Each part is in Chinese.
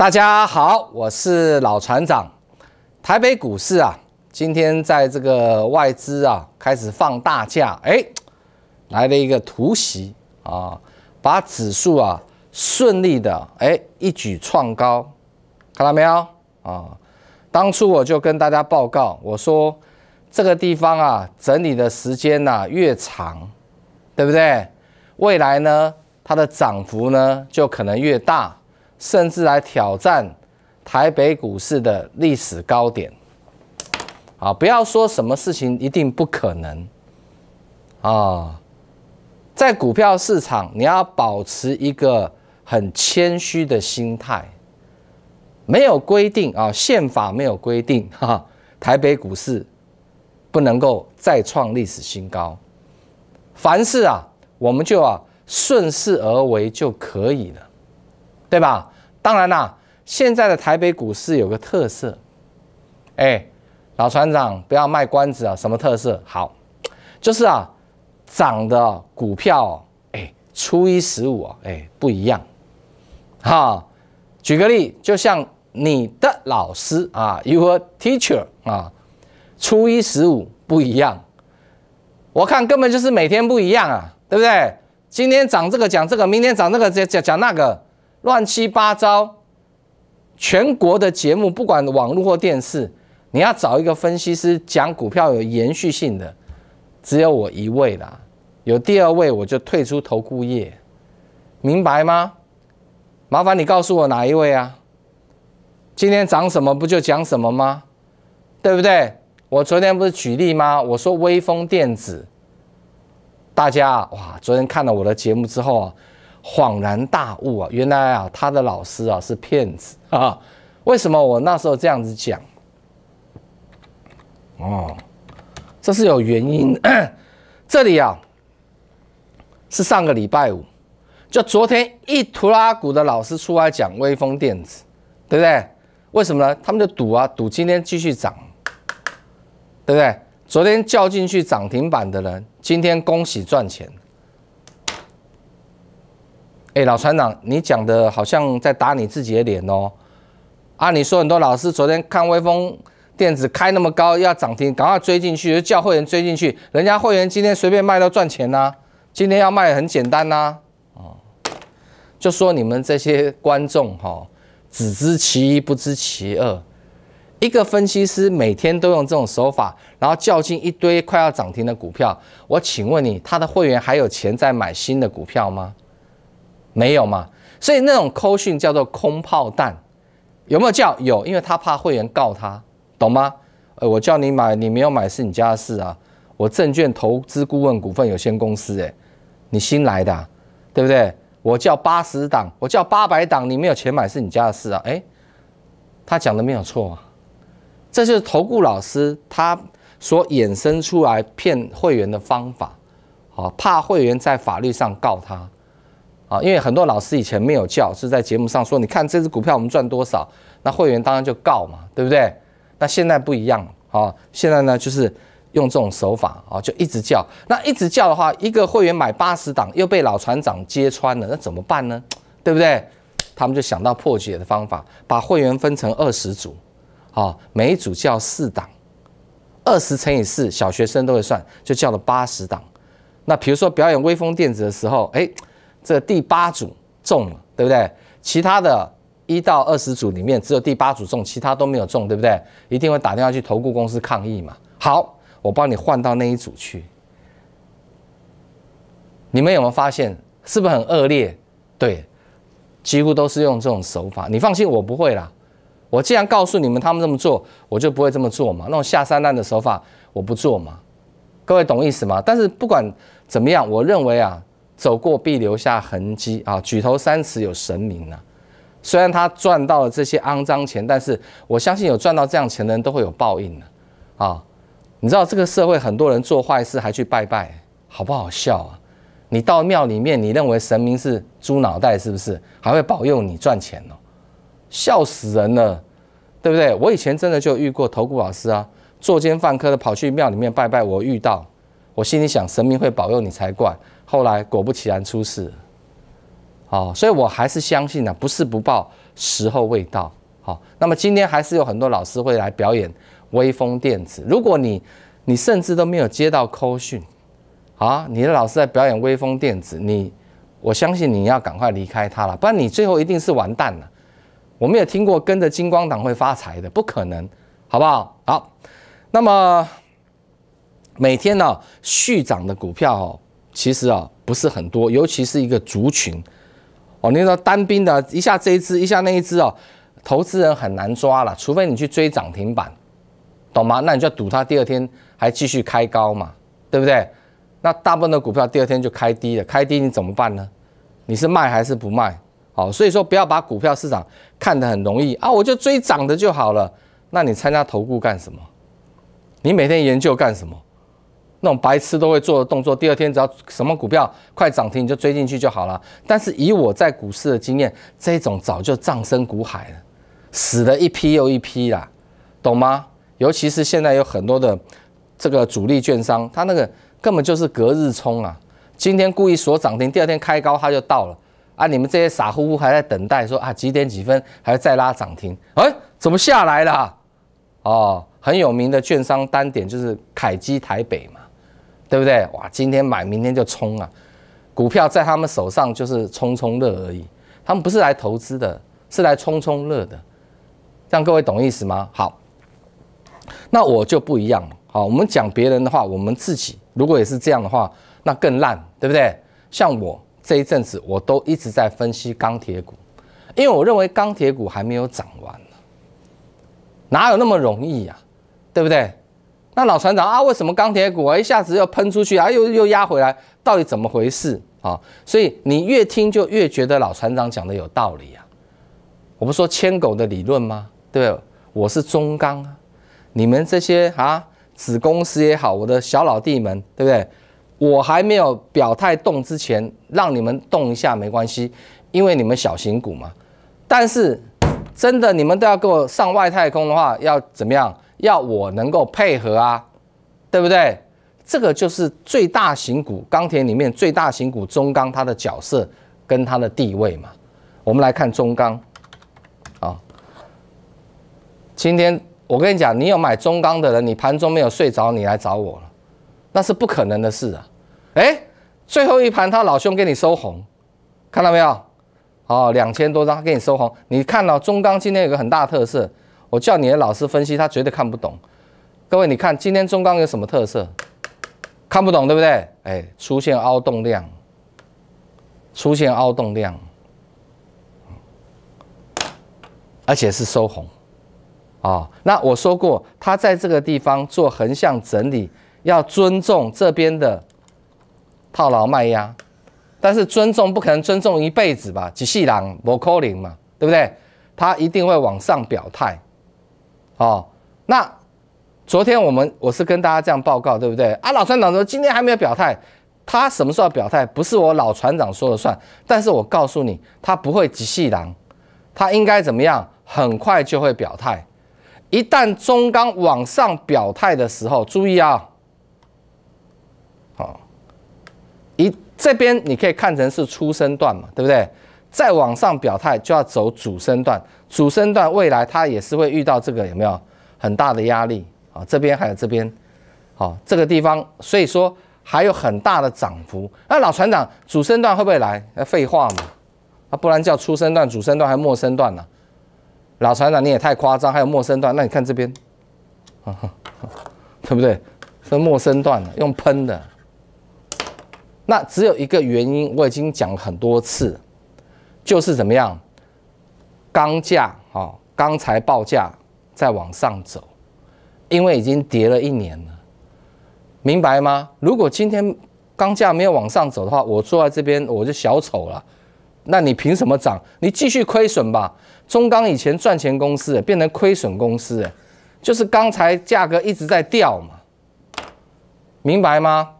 大家好，我是老船长。台北股市啊，今天在这个外资啊开始放大假，哎，来了一个突袭啊，把指数啊顺利的哎一举创高，看到没有啊？当初我就跟大家报告，我说这个地方啊整理的时间呐越长，对不对？未来呢它的涨幅呢就可能越大。甚至来挑战台北股市的历史高点，啊！不要说什么事情一定不可能，啊，在股票市场你要保持一个很谦虚的心态。没有规定啊，宪法没有规定哈，台北股市不能够再创历史新高。凡事啊，我们就啊顺势而为就可以了。对吧？当然啦，现在的台北股市有个特色，哎，老船长不要卖关子啊，什么特色？好，就是啊，涨的股票，哎，初一十五，哎，不一样，哈。举个例，就像你的老师啊，you are teacher 啊，初一十五不一样，我看根本就是每天不一样啊，对不对？今天涨这个讲这个，明天涨那个讲讲讲那个。乱七八糟，全国的节目，不管网络或电视，你要找一个分析师讲股票有延续性的，只有我一位啦，有第二位我就退出投顾业，明白吗？麻烦你告诉我哪一位啊？今天涨什么不就讲什么吗？对不对？我昨天不是举例吗？我说微风电子，大家哇，昨天看了我的节目之后啊。恍然大悟啊！原来啊，他的老师啊是骗子啊！为什么我那时候这样子讲？哦，这是有原因。这里啊，是上个礼拜五，就昨天一图拉股的老师出来讲微风电子，对不对？为什么呢？他们就赌啊，赌今天继续涨，对不对？昨天叫进去涨停板的人，今天恭喜赚钱。哎，老船长，你讲的好像在打你自己的脸哦！啊，你说很多老师昨天看微风电子开那么高要涨停，赶快追进去，就叫会员追进去。人家会员今天随便卖都赚钱呐，今天要卖很简单呐。哦，就说你们这些观众哈，只知其一不知其二。一个分析师每天都用这种手法，然后叫进一堆快要涨停的股票。我请问你，他的会员还有钱在买新的股票吗？没有嘛？所以那种扣讯叫做空炮弹，有没有叫有？因为他怕会员告他，懂吗？呃，我叫你买，你没有买是你家的事啊。我证券投资顾问股份有限公司，哎，你新来的，对不对？我叫八十档，我叫八百档，你没有钱买是你家的事啊。哎，他讲的没有错啊，这就是投顾老师他所衍生出来骗会员的方法，啊，怕会员在法律上告他。啊，因为很多老师以前没有叫，是在节目上说，你看这只股票我们赚多少，那会员当然就告嘛，对不对？那现在不一样啊，现在呢就是用这种手法啊，就一直叫，那一直叫的话，一个会员买八十档又被老船长揭穿了，那怎么办呢？对不对？他们就想到破解的方法，把会员分成二十组，啊，每一组叫四档，二十乘以四，小学生都会算，就叫了八十档。那比如说表演微风电子的时候，哎。这第八组中了，对不对？其他的一到二十组里面，只有第八组中，其他都没有中，对不对？一定会打电话去投顾公司抗议嘛。好，我帮你换到那一组去。你们有没有发现，是不是很恶劣？对，几乎都是用这种手法。你放心，我不会啦。我既然告诉你们他们这么做，我就不会这么做嘛。那种下三滥的手法，我不做嘛。各位懂意思吗？但是不管怎么样，我认为啊。走过必留下痕迹啊！举头三尺有神明呢。虽然他赚到了这些肮脏钱，但是我相信有赚到这样钱的人都会有报应的啊！你知道这个社会很多人做坏事还去拜拜，好不好笑啊？你到庙里面，你认为神明是猪脑袋是不是？还会保佑你赚钱呢？笑死人了，对不对？我以前真的就遇过投顾老师啊，作奸犯科的跑去庙里面拜拜，我遇到。我心里想，神明会保佑你才怪。后来果不其然出事，好，所以我还是相信呢，不是不报，时候未到。好，那么今天还是有很多老师会来表演微风电子。如果你你甚至都没有接到扣讯，啊，你的老师在表演微风电子，你我相信你要赶快离开他了，不然你最后一定是完蛋了。我没有听过跟着金光党会发财的，不可能，好不好？好，那么。每天呢续涨的股票哦，其实啊不是很多，尤其是一个族群哦，你说到单兵的一下这一只，一下那一只哦，投资人很难抓了，除非你去追涨停板，懂吗？那你就赌它第二天还继续开高嘛，对不对？那大部分的股票第二天就开低了，开低你怎么办呢？你是卖还是不卖？好，所以说不要把股票市场看得很容易啊，我就追涨的就好了，那你参加投顾干什么？你每天研究干什么？那种白痴都会做的动作，第二天只要什么股票快涨停，你就追进去就好了。但是以我在股市的经验，这种早就葬身股海了，死了一批又一批啦，懂吗？尤其是现在有很多的这个主力券商，他那个根本就是隔日冲啊，今天故意锁涨停，第二天开高他就到了啊。你们这些傻乎乎还在等待，说啊几点几分还要再拉涨停？哎，怎么下来了？哦，很有名的券商单点就是凯基台北嘛。对不对？哇，今天买，明天就冲啊！股票在他们手上就是冲冲乐而已，他们不是来投资的，是来冲冲乐的。这样各位懂意思吗？好，那我就不一样了。好，我们讲别人的话，我们自己如果也是这样的话，那更烂，对不对？像我这一阵子，我都一直在分析钢铁股，因为我认为钢铁股还没有涨完，哪有那么容易呀？对不对？那老船长啊，为什么钢铁股一下子又喷出去啊，又又压回来，到底怎么回事啊？所以你越听就越觉得老船长讲的有道理啊。我不说牵狗的理论吗？对，我是中钢啊。你们这些啊，子公司也好，我的小老弟们，对不对？我还没有表态动之前，让你们动一下没关系，因为你们小型股嘛。但是真的你们都要给我上外太空的话，要怎么样？要我能够配合啊，对不对？这个就是最大型股钢铁里面最大型股中钢它的角色跟它的地位嘛。我们来看中钢啊，今天我跟你讲，你有买中钢的人，你盘中没有睡着，你来找我了，那是不可能的事啊。哎，最后一盘他老兄给你收红，看到没有？哦，两千多张给你收红，你看到中钢今天有个很大特色。我叫你的老师分析，他绝对看不懂。各位，你看今天中钢有什么特色？看不懂，对不对？哎，出现凹动量，出现凹动量，而且是收红啊！那我说过，他在这个地方做横向整理，要尊重这边的套牢卖压，但是尊重不可能尊重一辈子吧？即系让摩柯林嘛，对不对？他一定会往上表态。哦，那昨天我们我是跟大家这样报告，对不对？啊，老船长说今天还没有表态，他什么时候表态？不是我老船长说了算，但是我告诉你，他不会急戏狼，他应该怎么样？很快就会表态。一旦中钢往上表态的时候，注意啊，好，一这边你可以看成是出生段嘛，对不对？再往上表态就要走主升段，主升段未来它也是会遇到这个有没有很大的压力啊？这边还有这边，好，这个地方，所以说还有很大的涨幅。那老船长主升段会不会来？废话嘛，啊，不然叫初升段、主升段还是末升段呢？老船长你也太夸张，还有末升段。那你看这边，对不对？分末升段用喷的。那只有一个原因，我已经讲了很多次。就是怎么样，钢价哦，钢材报价在往上走，因为已经跌了一年了，明白吗？如果今天钢价没有往上走的话，我坐在这边我就小丑了。那你凭什么涨？你继续亏损吧。中钢以前赚钱公司变成亏损公司，就是钢材价格一直在掉嘛，明白吗？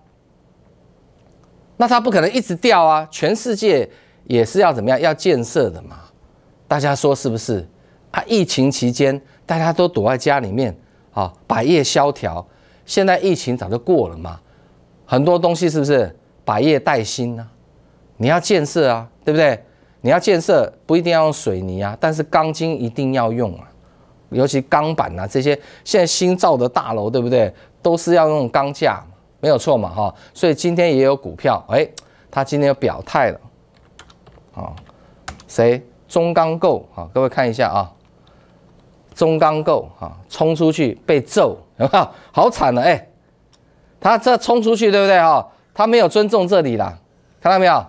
那它不可能一直掉啊，全世界。也是要怎么样？要建设的嘛，大家说是不是啊？疫情期间大家都躲在家里面，啊，百业萧条。现在疫情早就过了嘛，很多东西是不是百业待兴呢？你要建设啊，对不对？你要建设不一定要用水泥啊，但是钢筋一定要用啊，尤其钢板啊这些。现在新造的大楼，对不对？都是要用钢架，没有错嘛，哈。所以今天也有股票，哎，他今天有表态了。啊，谁中钢构啊？各位看一下啊，中钢构啊，冲出去被揍，哈，好惨了哎！他这冲出去对不对哈？他没有尊重这里啦，看到没有？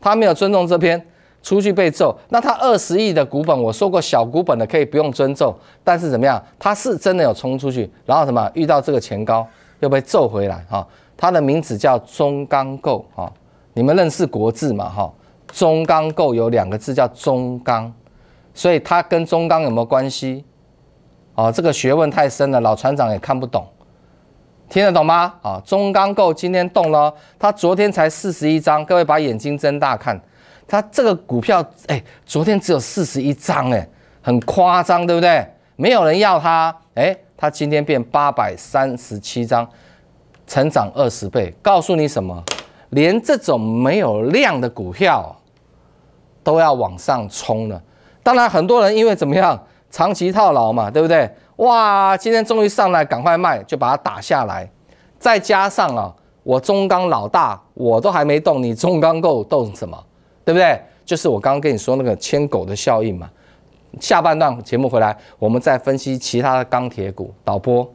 他没有尊重这边，出去被揍。那他二十亿的股本，我说过小股本的可以不用尊重，但是怎么样？他是真的有冲出去，然后什么遇到这个前高又被揍回来哈。他的名字叫中钢构啊，你们认识国字嘛哈？中钢构有两个字叫中钢，所以它跟中钢有没有关系？哦，这个学问太深了，老船长也看不懂，听得懂吗？啊，中钢构今天动了，它昨天才四十一张，各位把眼睛睁大看，它这个股票，哎，昨天只有四十一张，哎，很夸张，对不对？没有人要它，哎，它今天变八百三十七张，成长二十倍，告诉你什么？连这种没有量的股票。都要往上冲了，当然很多人因为怎么样 长期套牢嘛，对不对？哇，今天终于上来，赶快卖，就把它打下来。再加上啊，我中钢老大我都还没动，你中钢够动什么？对不对？就是我刚刚跟你说那个牵狗的效应嘛。下半段节目回来，我们再分析其他的钢铁股。导播。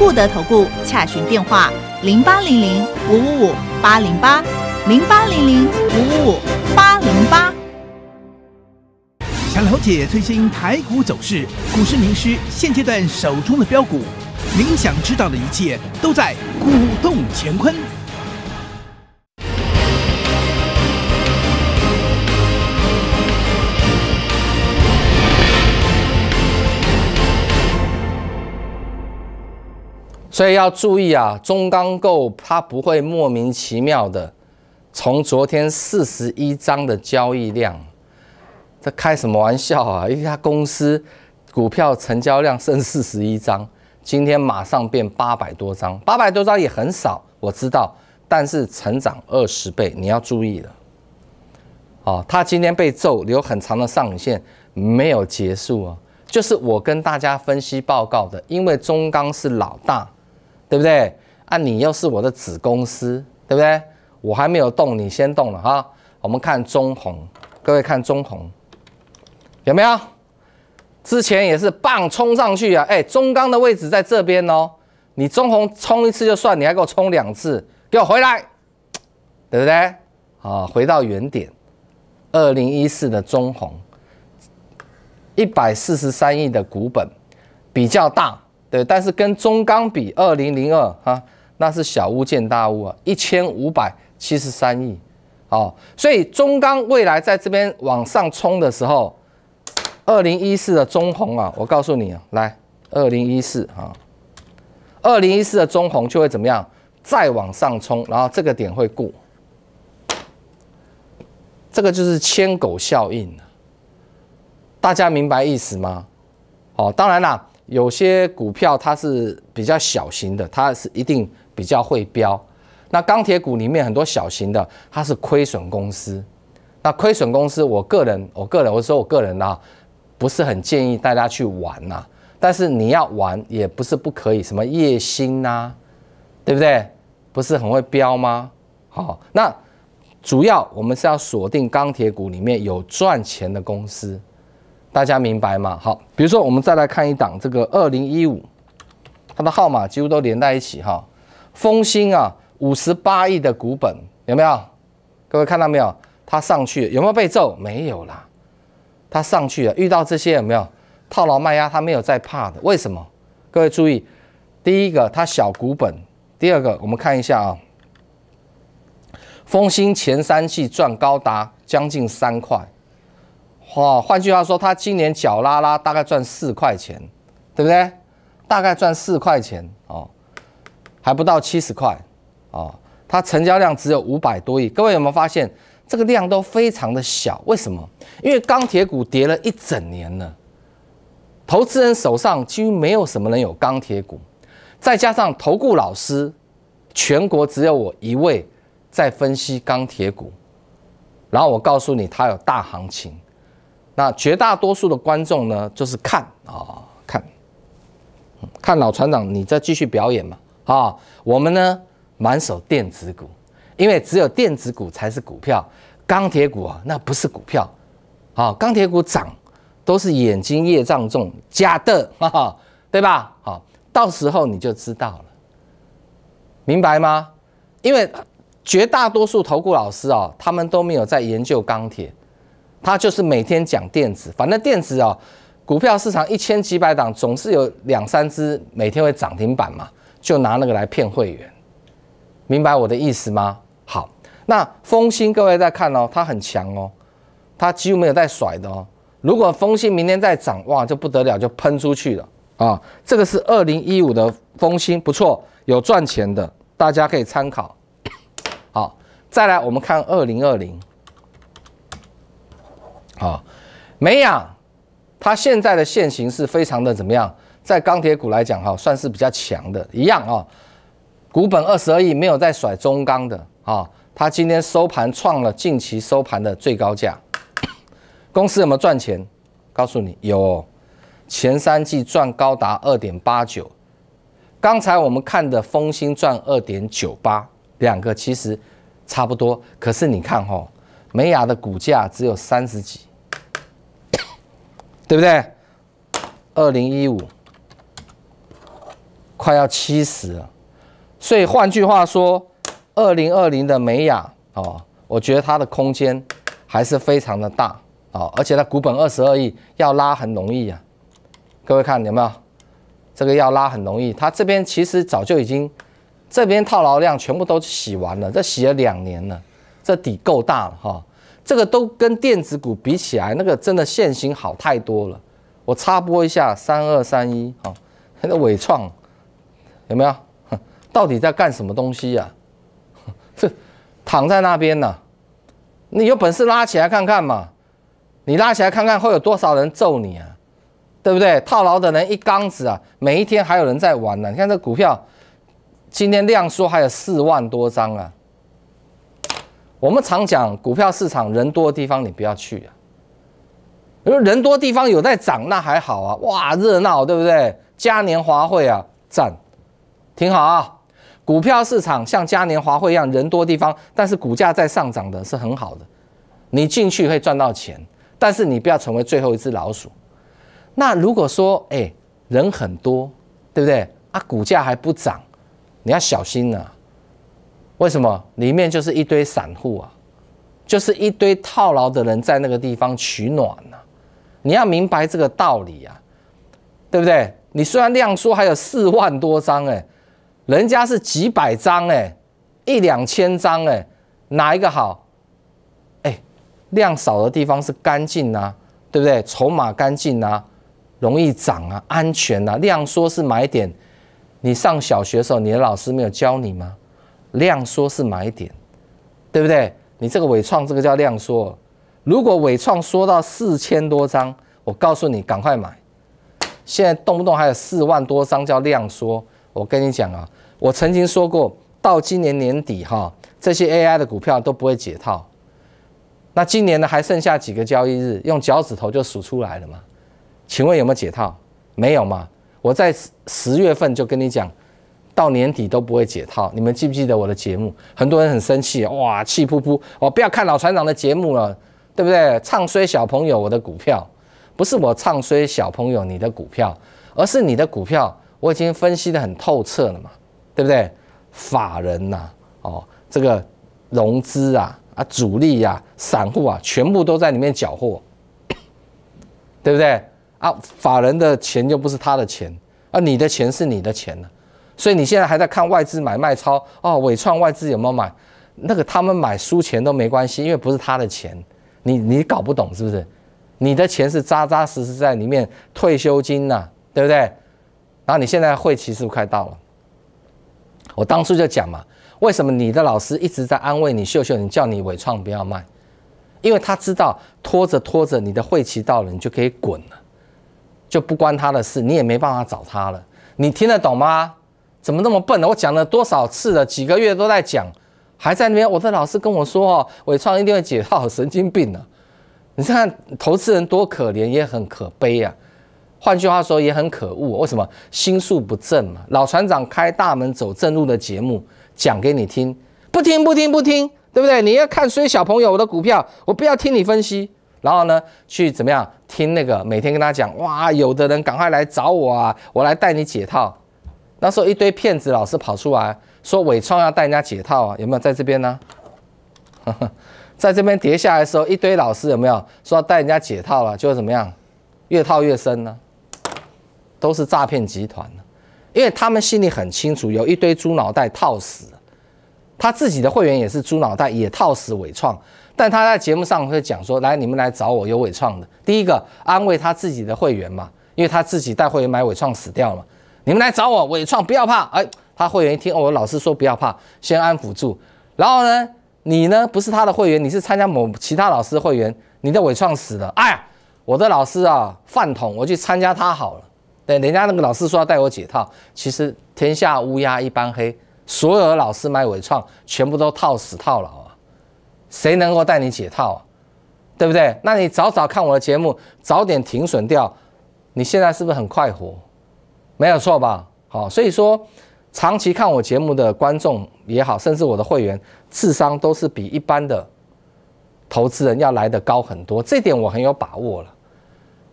不得投顾，洽询电话：零八零零五五五八零八零八零零五五五八零八。想了解最新台股走势，股市名师现阶段手中的标股，您想知道的一切都在《股动乾坤》。所以要注意啊，中钢构它不会莫名其妙的从昨天四十一张的交易量，这开什么玩笑啊？一家公司股票成交量剩四十一张，今天马上变八百多张，八百多张也很少，我知道。但是成长二十倍，你要注意了。哦，它今天被揍，留很长的上影线没有结束啊。就是我跟大家分析报告的，因为中钢是老大。对不对？啊，你又是我的子公司，对不对？我还没有动，你先动了哈。我们看中红，各位看中红，有没有？之前也是棒冲上去啊，哎，中钢的位置在这边哦。你中红冲一次就算，你还给我冲两次，给我回来，对不对？啊，回到原点。二零一四的中红，一百四十三亿的股本比较大。对，但是跟中钢比，二零零二哈，那是小巫见大巫啊，一千五百七十三亿，哦，所以中钢未来在这边往上冲的时候，二零一四的中红啊，我告诉你啊，来，二零一四啊，二零一四的中红就会怎么样，再往上冲，然后这个点会过，这个就是牵狗效应大家明白意思吗？哦，当然啦。有些股票它是比较小型的，它是一定比较会飙。那钢铁股里面很多小型的，它是亏损公司。那亏损公司，我个人，我个人，我说我个人啊，不是很建议大家去玩呐。但是你要玩也不是不可以，什么夜星呐，对不对？不是很会飙吗？好，那主要我们是要锁定钢铁股里面有赚钱的公司。大家明白吗？好，比如说我们再来看一档，这个二零一五，它的号码几乎都连在一起哈。峰兴啊，五十八亿的股本有没有？各位看到没有？它上去有没有被揍？没有啦，它上去了，遇到这些有没有套牢卖压？它没有在怕的，为什么？各位注意，第一个它小股本，第二个我们看一下啊，峰兴前三季赚高达将近三块。哦，换句话说，他今年脚拉拉大概赚四块钱，对不对？大概赚四块钱哦，还不到七十块哦。它成交量只有五百多亿，各位有没有发现这个量都非常的小？为什么？因为钢铁股跌了一整年了，投资人手上几乎没有什么人有钢铁股，再加上投顾老师，全国只有我一位在分析钢铁股，然后我告诉你，它有大行情。那绝大多数的观众呢，就是看啊看，看老船长，你再继续表演嘛啊？我们呢，满手电子股，因为只有电子股才是股票，钢铁股啊，那不是股票，啊，钢铁股涨都是眼睛业障重，假的，哈哈，对吧？好，到时候你就知道了，明白吗？因为绝大多数投顾老师啊，他们都没有在研究钢铁。他就是每天讲电子，反正电子啊，股票市场一千几百档，总是有两三只每天会涨停板嘛，就拿那个来骗会员，明白我的意思吗？好，那风兴各位在看哦，它很强哦，它几乎没有在甩的哦。如果风兴明天再涨，哇，就不得了，就喷出去了啊。这个是二零一五的风兴，不错，有赚钱的，大家可以参考。好，再来我们看二零二零。啊，美雅，它现在的现形是非常的怎么样？在钢铁股来讲，哈，算是比较强的。一样啊，股本二十二亿，没有再甩中钢的啊。它今天收盘创了近期收盘的最高价。公司有没有赚钱？告诉你有，前三季赚高达二点八九。刚才我们看的风兴赚二点九八，两个其实差不多。可是你看哈，美雅的股价只有三十几。对不对？二零一五快要七十了，所以换句话说，二零二零的美雅哦，我觉得它的空间还是非常的大哦，而且它股本二十二亿，要拉很容易啊。各位看有没有？这个要拉很容易，它这边其实早就已经，这边套牢量全部都洗完了，这洗了两年了，这底够大了哈。这个都跟电子股比起来，那个真的线型好太多了。我插播一下，三二三一啊，那个伟创有没有？到底在干什么东西呀？这躺在那边呢？你有本事拉起来看看嘛？你拉起来看看会有多少人揍你啊？对不对？套牢的人一缸子啊，每一天还有人在玩呢。你看这股票，今天量缩还有四万多张啊。我们常讲，股票市场人多的地方你不要去啊。因为人多地方有在涨，那还好啊，哇，热闹，对不对？嘉年华会啊，赞，挺好啊。股票市场像嘉年华会一样，人多地方，但是股价在上涨的是很好的，你进去会赚到钱，但是你不要成为最后一只老鼠。那如果说，哎，人很多，对不对？啊，股价还不涨，你要小心了。为什么里面就是一堆散户啊？就是一堆套牢的人在那个地方取暖呢？你要明白这个道理啊，对不对？你虽然量说还有四万多张，哎，人家是几百张，哎，一两千张，哎，哪一个好？哎，量少的地方是干净呐，对不对？筹码干净呐，容易涨啊，安全呐。量说是买点，你上小学的时候你的老师没有教你吗？量缩是买点，对不对？你这个伟创这个叫量缩，如果伟创缩到四千多张，我告诉你赶快买。现在动不动还有四万多张叫量缩，我跟你讲啊，我曾经说过，到今年年底哈，这些 AI 的股票都不会解套。那今年呢，还剩下几个交易日，用脚趾头就数出来了嘛？请问有没有解套？没有嘛？我在十月份就跟你讲。到年底都不会解套。你们记不记得我的节目？很多人很生气，哇，气噗噗！我不要看老船长的节目了，对不对？唱衰小朋友，我的股票不是我唱衰小朋友你的股票，而是你的股票我已经分析的很透彻了嘛，对不对？法人呐，哦，这个融资啊啊，主力呀，散户啊，全部都在里面搅和，对不对？啊，法人的钱又不是他的钱，而你的钱是你的钱呢。所以你现在还在看外资买卖超哦？伟创外资有没有买？那个他们买输钱都没关系，因为不是他的钱。你你搞不懂是不是？你的钱是扎扎实实在里面，退休金呐，对不对？然后你现在会期是不是快到了？我当初就讲嘛，为什么你的老师一直在安慰你秀秀，你叫你伟创不要卖，因为他知道拖着拖着你的会期到了，你就可以滚了，就不关他的事，你也没办法找他了。你听得懂吗？怎么那么笨呢？我讲了多少次了？几个月都在讲，还在那边。我的老师跟我说：“哦，伟创一定会解套，神经病啊！”你看投资人多可怜，也很可悲啊。换句话说，也很可恶。为什么心术不正嘛？老船长开大门走正路的节目讲给你听，不听不听不听，对不对？你要看追小朋友我的股票，我不要听你分析，然后呢，去怎么样听那个每天跟他讲哇，有的人赶快来找我啊，我来带你解套。那时候一堆骗子老师跑出来说伟创要带人家解套啊，有没有在这边呢？在这边跌下来的时候，一堆老师有没有说要带人家解套了？就怎么样，越套越深呢？都是诈骗集团因为他们心里很清楚，有一堆猪脑袋套死，他自己的会员也是猪脑袋，也套死伟创。但他在节目上会讲说：“来，你们来找我有伟创的。”第一个安慰他自己的会员嘛，因为他自己带会员买伟创死掉了。你们来找我伪创不要怕，哎，他会员一听，哦，我老师说不要怕，先安抚住，然后呢，你呢不是他的会员，你是参加某其他老师会员，你的伪创死了，哎，我的老师啊饭桶，我去参加他好了，对，人家那个老师说要带我解套，其实天下乌鸦一般黑，所有的老师卖伪创全部都套死套牢啊，谁能够带你解套，啊？对不对？那你早早看我的节目，早点停损掉，你现在是不是很快活？没有错吧？好，所以说，长期看我节目的观众也好，甚至我的会员，智商都是比一般的投资人要来的高很多。这点我很有把握了。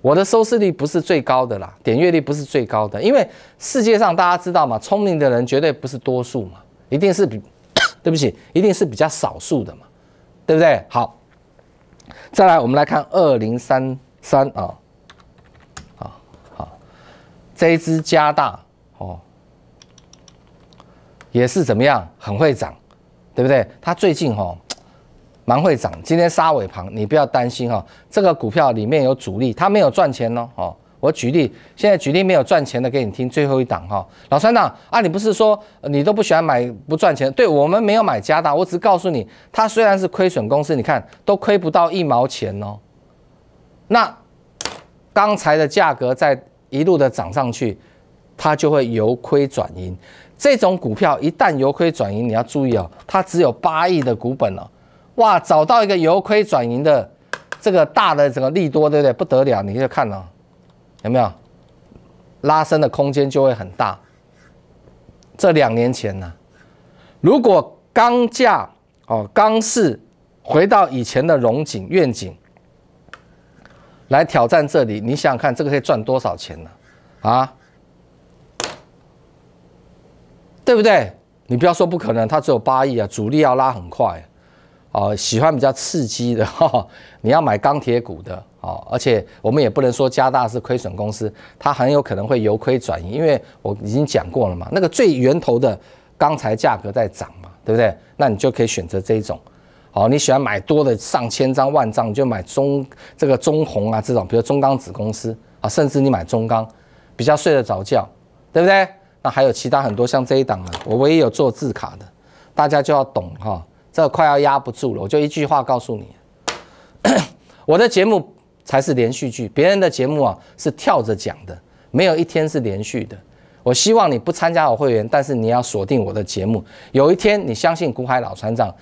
我的收视率不是最高的啦，点阅率不是最高的，因为世界上大家知道嘛，聪明的人绝对不是多数嘛，一定是比 对不起，一定是比较少数的嘛，对不对？好，再来，我们来看二零三三啊。这支加大哦，也是怎么样很会涨，对不对？它最近哈蛮会涨，今天杀尾盘，你不要担心哈，这个股票里面有主力，它没有赚钱哦。哦，我举例，现在举例没有赚钱的给你听，最后一档哈，老船长啊，你不是说你都不喜欢买不赚钱？对我们没有买加大，我只告诉你，它虽然是亏损公司，你看都亏不到一毛钱哦。那刚才的价格在。一路的涨上去，它就会由亏转盈。这种股票一旦由亏转盈，你要注意哦，它只有八亿的股本哦，哇！找到一个由亏转盈的这个大的整个利多，对不对？不得了，你就看哦，有没有拉升的空间就会很大。这两年前呢，如果钢价哦钢市回到以前的荣景愿景。来挑战这里，你想想看，这个可以赚多少钱呢？啊，对不对？你不要说不可能，它只有八亿啊，主力要拉很快，啊，喜欢比较刺激的 哈，你要买钢铁股的啊，而且我们也不能说加大是亏损公司，它很有可能会由亏转盈，因为我已经讲过了嘛，那个最源头的钢材价格在涨嘛，对不对？那你就可以选择这一种。哦，你喜欢买多的上千张、万张，就买中这个中红啊，这种，比如中钢子公司啊，甚至你买中钢，比较睡得着觉，对不对？那还有其他很多像这一档啊，我唯一有做字卡的，大家就要懂哈，这快要压不住了。我就一句话告诉你，我的节目才是连续剧，别人的节目啊是跳着讲的，没有一天是连续的。我希望你不参加我会员，但是你要锁定我的节目，有一天你相信古海老船长。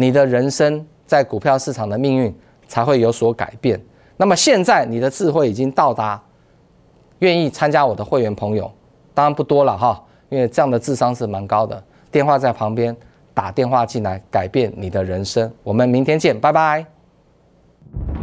你的人生在股票市场的命运才会有所改变。那么现在你的智慧已经到达，愿意参加我的会员朋友，当然不多了哈，因为这样的智商是蛮高的。电话在旁边，打电话进来改变你的人生。我们明天见，拜拜。